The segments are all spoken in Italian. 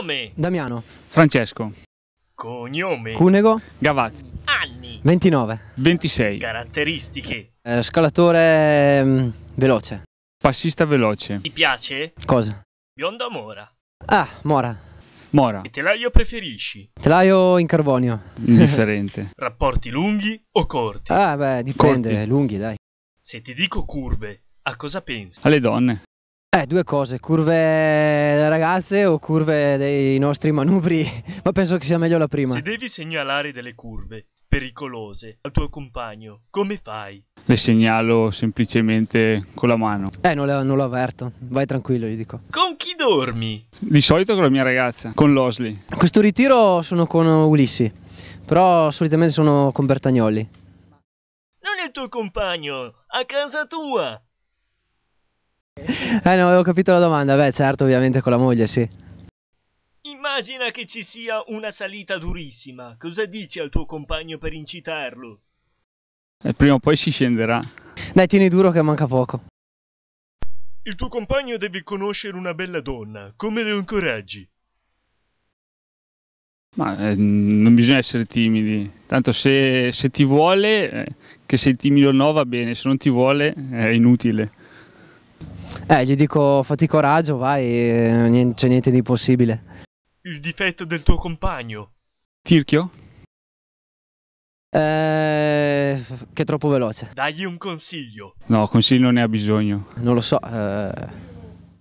Nome. Damiano. Francesco. Cognome. Cunego. Gavazzi. Anni. 29. 26. Caratteristiche. Eh, scalatore mh, mm, veloce. Passista veloce. Ti piace? Cosa? Bionda Mora. Ah, Mora. Mora. Che telaio preferisci? Telaio in carbonio. Indifferente. Rapporti lunghi o corti? Ah, beh, dipende, corti. lunghi, dai. Se ti dico curve, a cosa pensi? Alle donne. Eh, due cose, curve case o curve dei nostri manubri, ma penso che sia meglio la prima. Se devi segnalare delle curve pericolose al tuo compagno, come fai? Le segnalo semplicemente con la mano. Eh, non, le, non lo avverto. Vai tranquillo, gli dico. Con chi dormi? Di solito con la mia ragazza, con Losley. Questo ritiro sono con Ulissi, però solitamente sono con Bertagnoli. Non è il tuo compagno, a casa tua. Eh, non avevo capito la domanda. Beh, certo, ovviamente con la moglie, sì. Immagina che ci sia una salita durissima. Cosa dici al tuo compagno per incitarlo? E eh, prima o poi si scenderà. Dai, tieni duro che manca poco. Il tuo compagno deve conoscere una bella donna. Come lo incoraggi? Ma eh, non bisogna essere timidi. Tanto se, se ti vuole, eh, che sei timido o no va bene, se non ti vuole è inutile. Eh, gli dico fatti coraggio, vai, non c'è niente di impossibile. Il difetto del tuo compagno. Tirchio? Eh, che è troppo veloce. Dagli un consiglio. No, consiglio non ne ha bisogno. Non lo so, eh,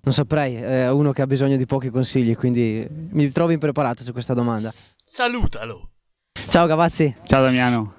non saprei. È eh, uno che ha bisogno di pochi consigli, quindi mi trovo impreparato su questa domanda. Salutalo. Ciao Gavazzi. Ciao Damiano.